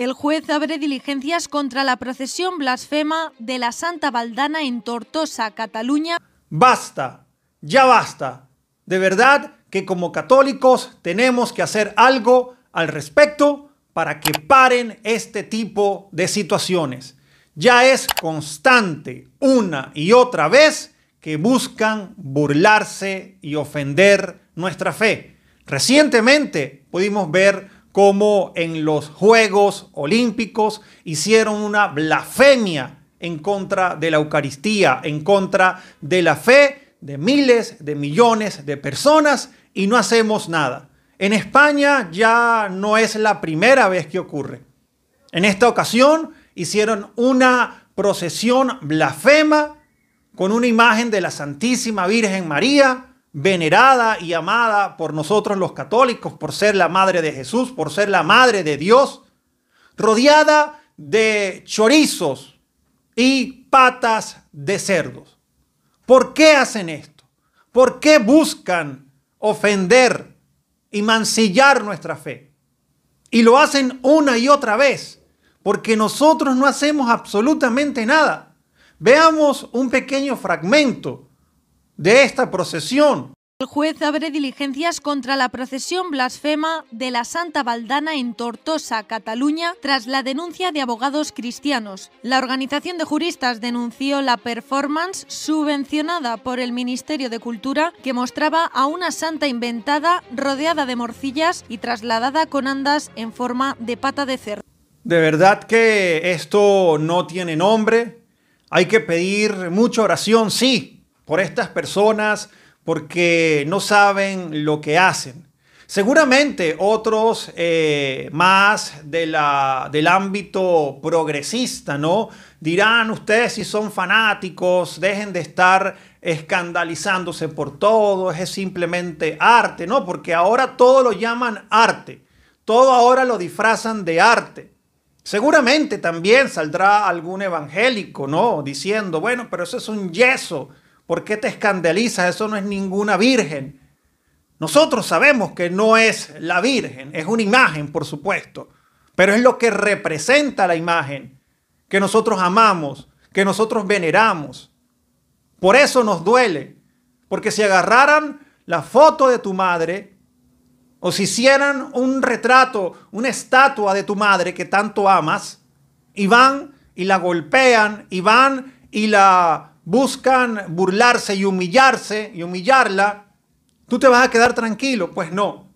El juez abre diligencias contra la procesión blasfema de la Santa Baldana en Tortosa, Cataluña. Basta, ya basta. De verdad que como católicos tenemos que hacer algo al respecto para que paren este tipo de situaciones. Ya es constante una y otra vez que buscan burlarse y ofender nuestra fe. Recientemente pudimos ver como en los Juegos Olímpicos hicieron una blasfemia en contra de la Eucaristía, en contra de la fe de miles, de millones de personas y no hacemos nada. En España ya no es la primera vez que ocurre. En esta ocasión hicieron una procesión blasfema con una imagen de la Santísima Virgen María, venerada y amada por nosotros los católicos, por ser la madre de Jesús, por ser la madre de Dios, rodeada de chorizos y patas de cerdos. ¿Por qué hacen esto? ¿Por qué buscan ofender y mancillar nuestra fe? Y lo hacen una y otra vez, porque nosotros no hacemos absolutamente nada. Veamos un pequeño fragmento de esta procesión. El juez abre diligencias contra la procesión blasfema de la Santa Baldana en Tortosa, Cataluña, tras la denuncia de abogados cristianos. La organización de juristas denunció la performance subvencionada por el Ministerio de Cultura que mostraba a una santa inventada rodeada de morcillas y trasladada con andas en forma de pata de cerdo. De verdad que esto no tiene nombre. Hay que pedir mucha oración, sí, por estas personas porque no saben lo que hacen. Seguramente otros eh, más del ámbito progresista, ¿no? Dirán ustedes si son fanáticos, dejen de estar escandalizándose por todo, es simplemente arte, ¿no? Porque ahora todo lo llaman arte, todo ahora lo disfrazan de arte. Seguramente también saldrá algún evangélico, ¿no? Diciendo, bueno, pero eso es un yeso, ¿Por qué te escandalizas? Eso no es ninguna virgen. Nosotros sabemos que no es la virgen, es una imagen, por supuesto, pero es lo que representa la imagen que nosotros amamos, que nosotros veneramos. Por eso nos duele, porque si agarraran la foto de tu madre, o si hicieran un retrato, una estatua de tu madre que tanto amas, y van y la golpean, y van y la buscan burlarse y humillarse y humillarla, tú te vas a quedar tranquilo. Pues no.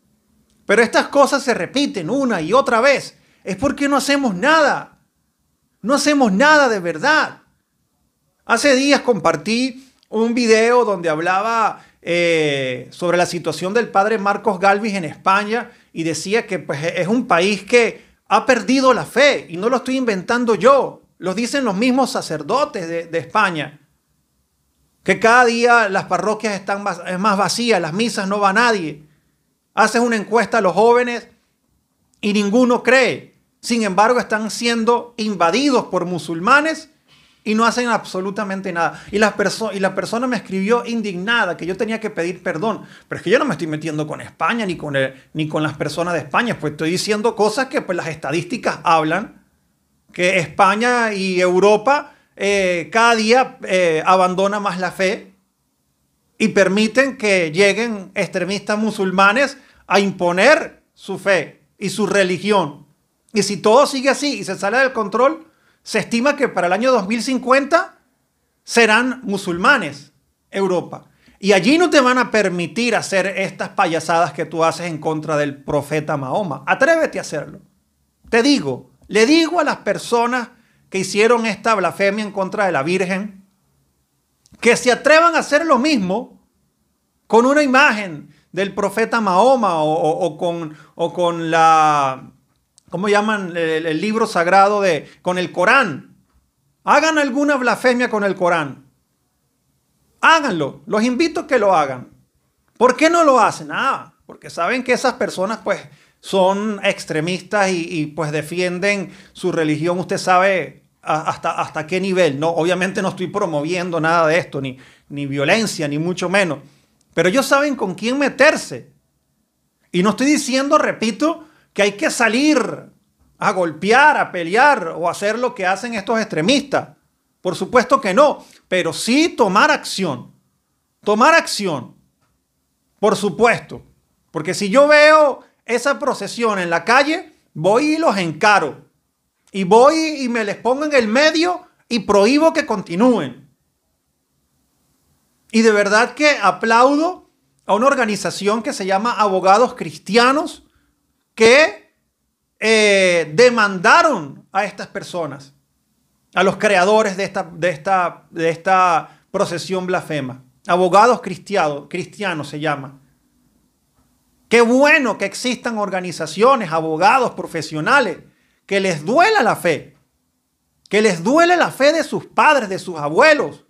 Pero estas cosas se repiten una y otra vez. Es porque no hacemos nada. No hacemos nada de verdad. Hace días compartí un video donde hablaba eh, sobre la situación del padre Marcos Galvis en España y decía que pues, es un país que ha perdido la fe y no lo estoy inventando yo. Lo dicen los mismos sacerdotes de España que cada día las parroquias están más, más vacías, las misas no va nadie. Haces una encuesta a los jóvenes y ninguno cree. Sin embargo, están siendo invadidos por musulmanes y no hacen absolutamente nada. Y, las y la persona me escribió indignada que yo tenía que pedir perdón. Pero es que yo no me estoy metiendo con España ni con, el, ni con las personas de España, pues estoy diciendo cosas que pues, las estadísticas hablan que España y Europa eh, cada día eh, abandona más la fe y permiten que lleguen extremistas musulmanes a imponer su fe y su religión. Y si todo sigue así y se sale del control, se estima que para el año 2050 serán musulmanes Europa. Y allí no te van a permitir hacer estas payasadas que tú haces en contra del profeta Mahoma. Atrévete a hacerlo. Te digo, le digo a las personas que hicieron esta blasfemia en contra de la Virgen, que se atrevan a hacer lo mismo con una imagen del profeta Mahoma o, con, con la, ¿cómo llaman? El, libro sagrado de, con el Corán. Hagan alguna blasfemia con el Corán. Háganlo. Los invito a que lo hagan. ¿Por qué no lo hacen? Nada, ah, porque saben que esas personas pues son extremistas y, y pues defienden su religión. Usted sabe hasta, hasta qué nivel. No, obviamente no estoy promoviendo nada de esto, ni, ni violencia, ni mucho menos. Pero ellos saben con quién meterse. Y no estoy diciendo, repito, que hay que salir a golpear, a pelear o hacer lo que hacen estos extremistas. Por supuesto que no, pero sí tomar acción. Tomar acción. Por supuesto. Porque si yo veo esa procesión en la calle, voy y los encaro y voy y me les pongo en el medio y prohíbo que continúen. Y de verdad que aplaudo a una organización que se llama Abogados Cristianos que eh, demandaron a estas personas, a los creadores de esta, esta, de esta procesión blasfema. Abogados cristianos se llama. Qué bueno que existan organizaciones, abogados, profesionales que les duela la fe, que les duele la fe de sus padres, de sus abuelos.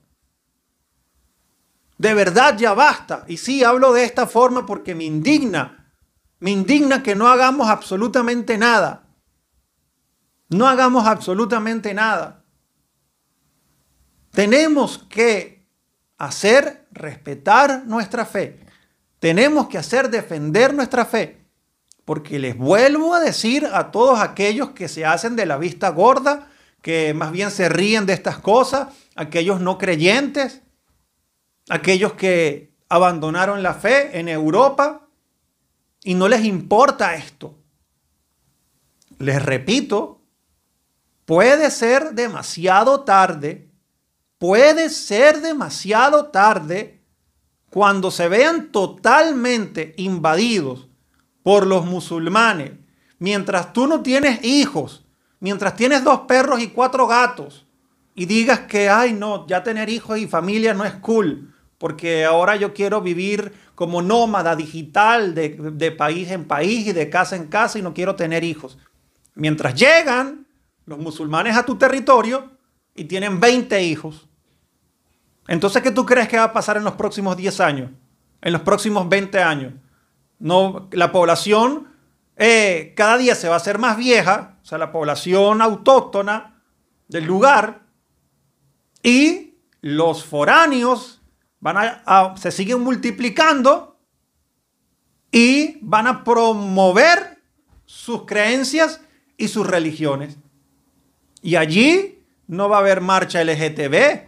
De verdad ya basta. Y sí, hablo de esta forma porque me indigna, me indigna que no hagamos absolutamente nada. No hagamos absolutamente nada. Tenemos que hacer respetar nuestra fe. Tenemos que hacer defender nuestra fe porque les vuelvo a decir a todos aquellos que se hacen de la vista gorda, que más bien se ríen de estas cosas, aquellos no creyentes, aquellos que abandonaron la fe en Europa y no les importa esto. Les repito, puede ser demasiado tarde, puede ser demasiado tarde cuando se vean totalmente invadidos por los musulmanes. Mientras tú no tienes hijos, mientras tienes dos perros y cuatro gatos, y digas que, ay, no, ya tener hijos y familia no es cool, porque ahora yo quiero vivir como nómada digital de, país en país y de casa en casa y no quiero tener hijos. Mientras llegan los musulmanes a tu territorio y tienen 20 hijos, entonces, ¿qué tú crees que va a pasar en los próximos 10 años? En los próximos 20 años. No, la población eh, cada día se va a hacer más vieja, o sea, la población autóctona del lugar, y los foráneos van se siguen multiplicando y van a promover sus creencias y sus religiones. Y allí no va a haber marcha LGTB,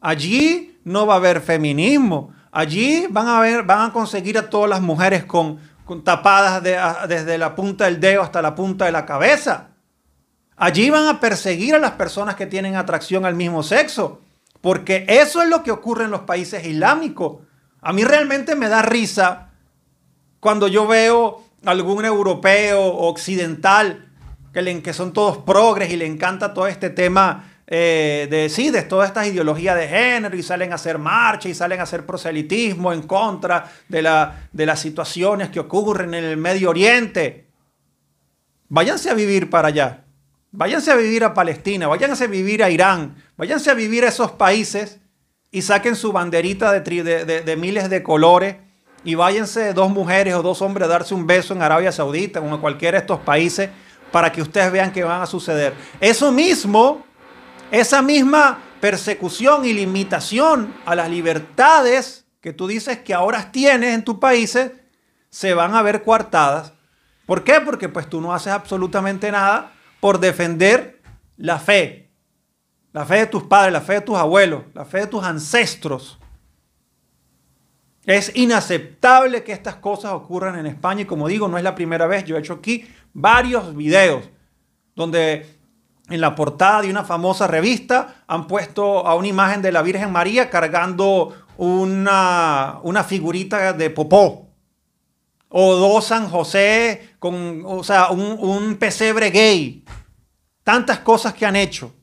allí no va a haber feminismo, Allí van a ver, van a conseguir a todas las mujeres con, tapadas desde la punta del dedo hasta la punta de la cabeza. Allí van a perseguir a las personas que tienen atracción al mismo sexo, porque eso es lo que ocurre en los países islámicos. A mí realmente me da risa cuando yo veo algún europeo occidental que, le, que son todos progres y le encanta todo este tema eh, de, todas estas ideologías de género y salen a hacer marcha y salen a hacer proselitismo en contra de, las situaciones que ocurren en el Medio Oriente. Váyanse a vivir para allá. Váyanse a vivir a Palestina, váyanse a vivir a Irán, váyanse a vivir a esos países y saquen su banderita de, miles de colores y váyanse dos mujeres o dos hombres a darse un beso en Arabia Saudita o en cualquiera de estos países para que ustedes vean qué van a suceder. Eso mismo esa misma persecución y limitación a las libertades que tú dices que ahora tienes en tus países se van a ver coartadas. ¿Por qué? Porque pues tú no haces absolutamente nada por defender la fe. La fe de tus padres, la fe de tus abuelos, la fe de tus ancestros. Es inaceptable que estas cosas ocurran en España y como digo, no es la primera vez. Yo he hecho aquí varios videos donde en la portada de una famosa revista han puesto a una imagen de la Virgen María cargando una, una figurita de popó. O dos San José con, o sea, un, un pesebre gay. Tantas cosas que han hecho.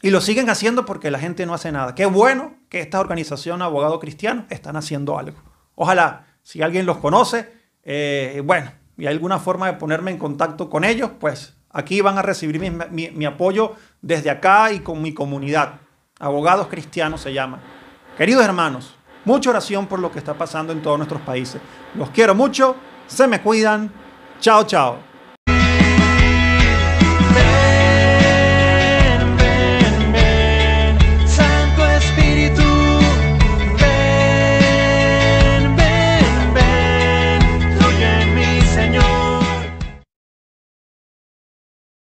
Y lo siguen haciendo porque la gente no hace nada. Qué bueno que esta organización Abogado Cristiano están haciendo algo. Ojalá, si alguien los conoce, eh, bueno, y alguna forma de ponerme en contacto con ellos, pues Aquí van a recibir mi, apoyo desde acá y con mi comunidad. Abogados cristianos se llama. Queridos hermanos, mucha oración por lo que está pasando en todos nuestros países. Los quiero mucho, se me cuidan. Chao, chao.